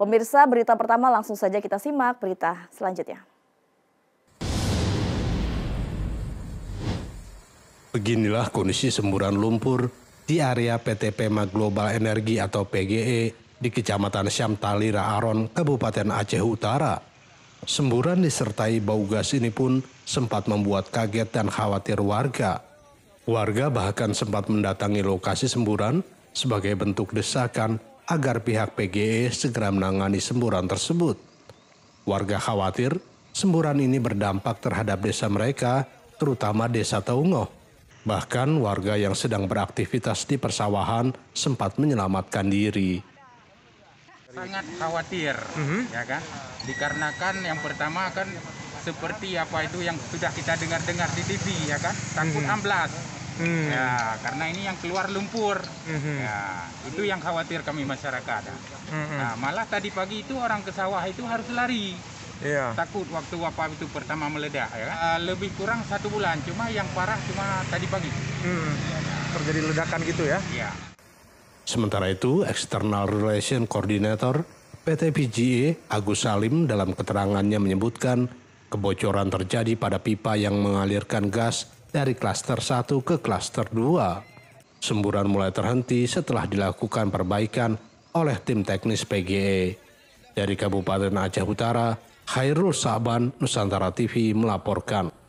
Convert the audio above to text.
Pemirsa, berita pertama langsung saja kita simak berita selanjutnya. Beginilah kondisi semburan lumpur di area PT Pema Global Energi atau PGE di Kecamatan Syamtali Raaron, Kabupaten Aceh Utara. Semburan disertai bau gas ini pun sempat membuat kaget dan khawatir warga. Warga bahkan sempat mendatangi lokasi semburan sebagai bentuk desakan agar pihak PGE segera menangani semburan tersebut. Warga khawatir semburan ini berdampak terhadap desa mereka, terutama desa Taungo. Bahkan warga yang sedang beraktivitas di persawahan sempat menyelamatkan diri sangat khawatir mm-hmm. ya kan dikarenakan yang pertama kan seperti apa itu yang sudah kita dengar-dengar di TV ya kan takut mm-hmm. amblas hmm. ya karena ini yang keluar lumpur hmm. ya itu yang khawatir kami masyarakat hmm. nah, malah tadi pagi itu orang ke sawah itu harus lari Iya. takut waktu apa itu pertama meledak ya kan? eh, lebih kurang satu bulan cuma yang parah cuma tadi pagi hmm. terjadi ledakan gitu ya Iya. sementara itu external relation coordinator PT PGE Agus Salim dalam keterangannya menyebutkan kebocoran terjadi pada pipa yang mengalirkan gas dari klaster 1 ke klaster 2. Semburan mulai terhenti setelah dilakukan perbaikan oleh tim teknis PGE. Dari Kabupaten Aceh Utara, Khairul Saban, Nusantara TV melaporkan.